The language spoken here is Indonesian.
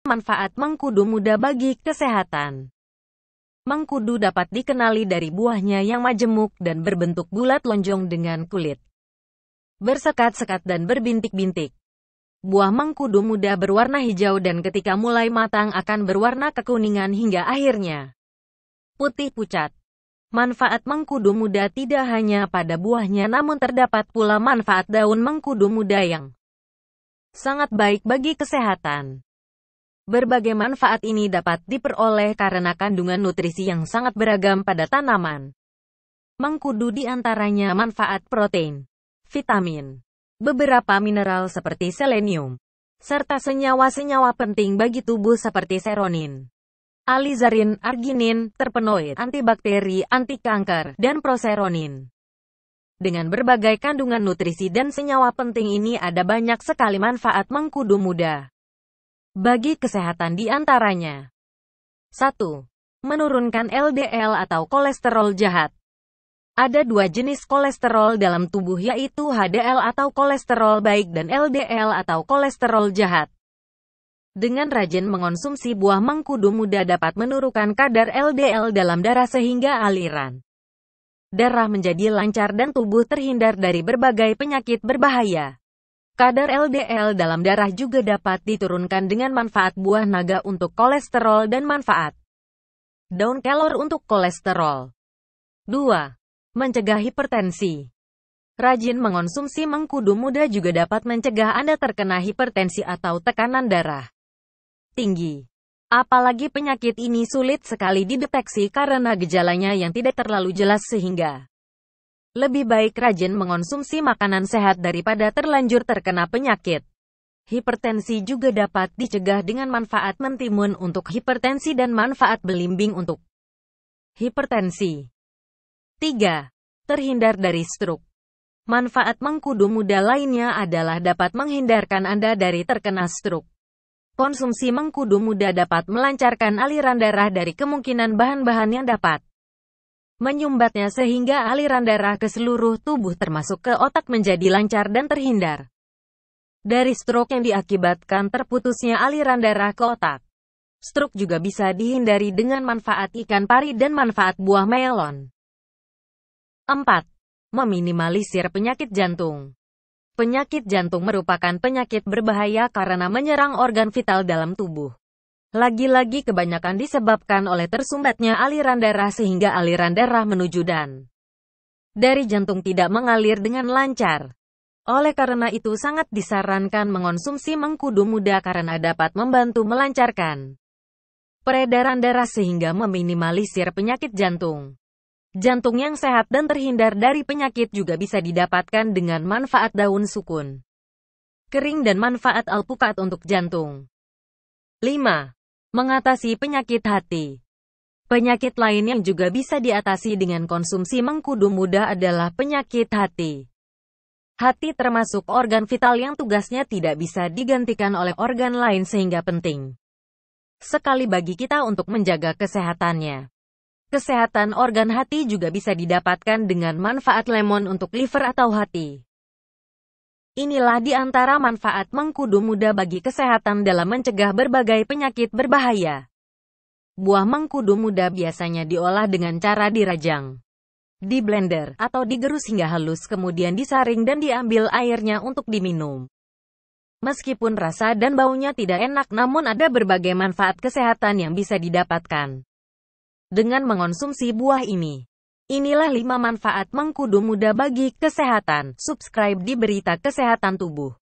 Manfaat mengkudu muda bagi kesehatan Mengkudu dapat dikenali dari buahnya yang majemuk dan berbentuk bulat lonjong dengan kulit bersekat-sekat dan berbintik-bintik. Buah mengkudu muda berwarna hijau dan ketika mulai matang akan berwarna kekuningan hingga akhirnya putih pucat. Manfaat mengkudu muda tidak hanya pada buahnya namun terdapat pula manfaat daun mengkudu muda yang sangat baik bagi kesehatan. Berbagai manfaat ini dapat diperoleh karena kandungan nutrisi yang sangat beragam pada tanaman. Mengkudu diantaranya manfaat protein, vitamin, beberapa mineral seperti selenium, serta senyawa-senyawa penting bagi tubuh seperti seronin, alizarin, arginin, terpenoid, antibakteri, anti kanker, dan proseronin. Dengan berbagai kandungan nutrisi dan senyawa penting ini ada banyak sekali manfaat mengkudu muda bagi kesehatan di antaranya. 1. Menurunkan LDL atau kolesterol jahat. Ada dua jenis kolesterol dalam tubuh yaitu HDL atau kolesterol baik dan LDL atau kolesterol jahat. Dengan rajin mengonsumsi buah mengkudu muda dapat menurunkan kadar LDL dalam darah sehingga aliran darah menjadi lancar dan tubuh terhindar dari berbagai penyakit berbahaya. Kadar LDL dalam darah juga dapat diturunkan dengan manfaat buah naga untuk kolesterol dan manfaat daun kelor untuk kolesterol. 2. Mencegah hipertensi. Rajin mengonsumsi mengkudu muda juga dapat mencegah Anda terkena hipertensi atau tekanan darah tinggi. Apalagi penyakit ini sulit sekali dideteksi karena gejalanya yang tidak terlalu jelas sehingga lebih baik rajin mengonsumsi makanan sehat daripada terlanjur terkena penyakit. Hipertensi juga dapat dicegah dengan manfaat mentimun untuk hipertensi dan manfaat belimbing untuk hipertensi. 3. Terhindar dari stroke. Manfaat mengkudu muda lainnya adalah dapat menghindarkan Anda dari terkena stroke. Konsumsi mengkudu muda dapat melancarkan aliran darah dari kemungkinan bahan-bahan yang dapat menyumbatnya sehingga aliran darah ke seluruh tubuh termasuk ke otak menjadi lancar dan terhindar dari stroke yang diakibatkan terputusnya aliran darah ke otak. Stroke juga bisa dihindari dengan manfaat ikan pari dan manfaat buah melon. 4. Meminimalisir penyakit jantung Penyakit jantung merupakan penyakit berbahaya karena menyerang organ vital dalam tubuh. Lagi-lagi kebanyakan disebabkan oleh tersumbatnya aliran darah sehingga aliran darah menuju dan dari jantung tidak mengalir dengan lancar. Oleh karena itu sangat disarankan mengonsumsi mengkudu muda karena dapat membantu melancarkan peredaran darah sehingga meminimalisir penyakit jantung. Jantung yang sehat dan terhindar dari penyakit juga bisa didapatkan dengan manfaat daun sukun, kering dan manfaat alpukat untuk jantung. 5. Mengatasi penyakit hati Penyakit lain yang juga bisa diatasi dengan konsumsi mengkudu muda adalah penyakit hati. Hati termasuk organ vital yang tugasnya tidak bisa digantikan oleh organ lain sehingga penting sekali bagi kita untuk menjaga kesehatannya. Kesehatan organ hati juga bisa didapatkan dengan manfaat lemon untuk liver atau hati. Inilah di antara manfaat mengkudu muda bagi kesehatan dalam mencegah berbagai penyakit berbahaya. Buah mengkudu muda biasanya diolah dengan cara dirajang, di blender, atau digerus hingga halus kemudian disaring dan diambil airnya untuk diminum. Meskipun rasa dan baunya tidak enak namun ada berbagai manfaat kesehatan yang bisa didapatkan dengan mengonsumsi buah ini. Inilah 5 manfaat mengkudu muda bagi kesehatan. Subscribe di Berita Kesehatan Tubuh.